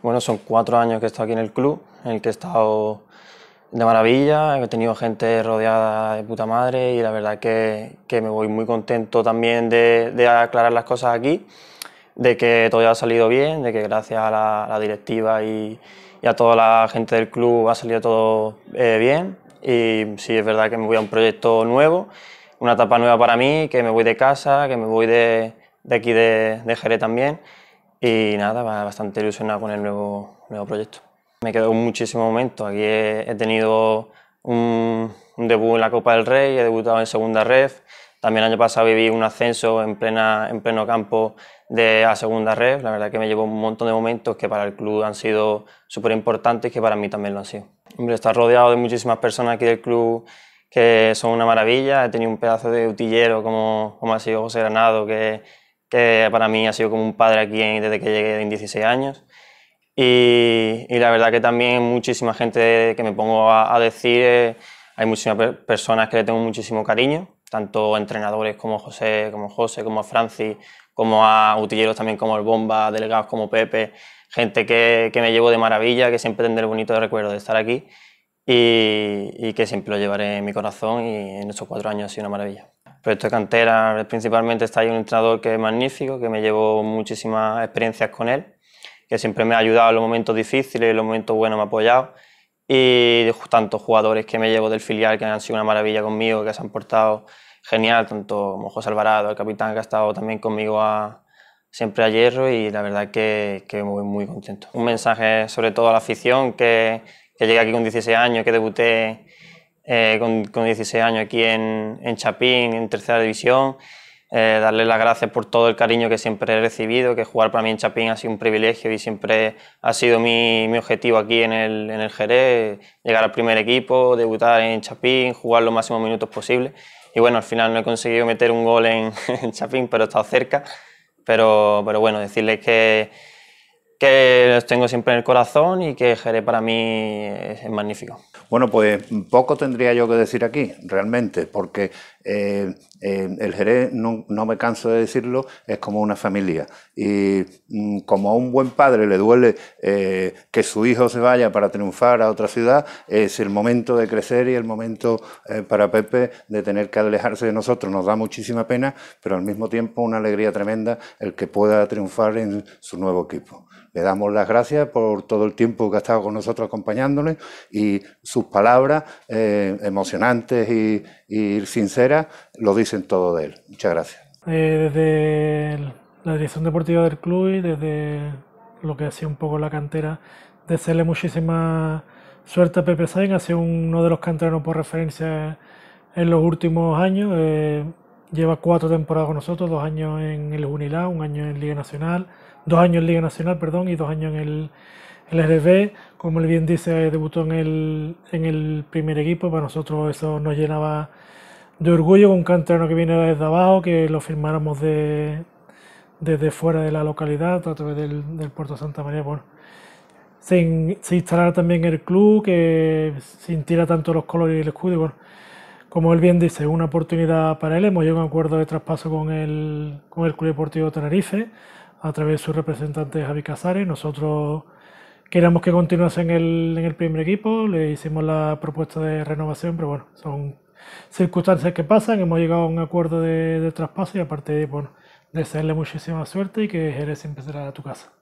Bueno, son cuatro años que he estado aquí en el club, en el que he estado de maravilla, he tenido gente rodeada de puta madre y la verdad que, que me voy muy contento también de, aclarar las cosas aquí, de que todo ha salido bien, de que gracias a la, directiva y, a toda la gente del club ha salido todo eh, bien y sí, es verdad que me voy a un proyecto nuevo, una etapa nueva para mí, que me voy de casa, que me voy de, aquí de, de Jerez también y nada, bastante ilusionado con el nuevo, nuevo proyecto. Me quedó muchísimo momento. Aquí he, tenido un, debut en la Copa del Rey, he debutado en segunda Ref, También el año pasado viví un ascenso en, plena, en pleno campo de a segunda red. La verdad que me llevo un montón de momentos que para el club han sido súper importantes y que para mí también lo han sido. Hombre, estar rodeado de muchísimas personas aquí del club que son una maravilla. He tenido un pedazo de utillero como, como ha sido José Granado, que que para mí ha sido como un padre aquí desde que llegué en 16 años. Y, la verdad que también muchísima gente que me pongo a, decir, eh, hay muchísimas personas que le tengo muchísimo cariño, tanto entrenadores como José, como José, como a Francis, como a utilleros también como el Bomba, delegados como Pepe, gente que, que me llevo de maravilla, que siempre tendré el bonito recuerdo de estar aquí y, y que siempre lo llevaré en mi corazón y en estos cuatro años ha sido una maravilla proyecto de cantera principalmente está ahí un entrenador que es magnífico, que me llevo muchísimas experiencias con él, que siempre me ha ayudado en los momentos difíciles, en los momentos buenos me ha apoyado. Y tantos jugadores que me llevo del filial que han sido una maravilla conmigo, que se han portado genial, tanto como José Alvarado, el capitán que ha estado también conmigo siempre a hierro y la verdad que, que muy, muy contento. Un mensaje sobre todo a la afición, que, que llegué aquí con 16 años, que debuté eh, con, 16 años aquí en, en Chapín, en tercera división. Eh, darle las gracias por todo el cariño que siempre he recibido, que jugar para mí en Chapín ha sido un privilegio y siempre ha sido mi, mi objetivo aquí en el, en el, Jerez, llegar al primer equipo, debutar en Chapín, jugar los máximos minutos posibles. Y bueno, al final no he conseguido meter un gol en, Chapín, pero he estado cerca. Pero, pero bueno, decirles que que los tengo siempre en el corazón y que Jerez para mí es magnífico. Bueno, pues poco tendría yo que decir aquí, realmente, porque eh, eh, el Jerez, no, me canso de decirlo, es como una familia. Y mm, como a un buen padre le duele eh, que su hijo se vaya para triunfar a otra ciudad, es el momento de crecer y el momento para Pepe de tener que alejarse de nosotros. Nos da muchísima pena, pero al mismo tiempo una alegría tremenda el que pueda triunfar en su nuevo equipo. Le damos las gracias por todo el tiempo que ha estado con nosotros acompañándole... y sus palabras eh, emocionantes y, sinceras lo dicen todo de él. Muchas gracias. Eh, desde la dirección deportiva del club y desde lo que hacía un poco la cantera, desearle muchísima suerte a Pepe Sainz, ha sido uno de los canteranos por referencia en los últimos años. Eh, lleva cuatro temporadas con nosotros, dos años en el Unilá, un año en Liga Nacional, dos años en Liga Nacional, perdón, y dos años en el, RB. Como él bien dice, debutó en el, primer equipo. Para nosotros eso nos llenaba de orgullo. ...con Un canterano que viene desde abajo, que lo firmáramos desde fuera de la localidad, a través del, Puerto Santa María. se, instalará también el club, que sintiera tanto los colores y el escudo. como él bien dice, una oportunidad para él. Hemos llegado a un acuerdo de traspaso con con el Club Deportivo Tenerife a través de su representante Javi Casares. Nosotros queríamos que continuase en el, primer equipo, le hicimos la propuesta de renovación, pero bueno, son circunstancias que pasan, hemos llegado a un acuerdo de, traspaso y aparte, bueno, desearle muchísima suerte y que Jerez empezar a tu casa.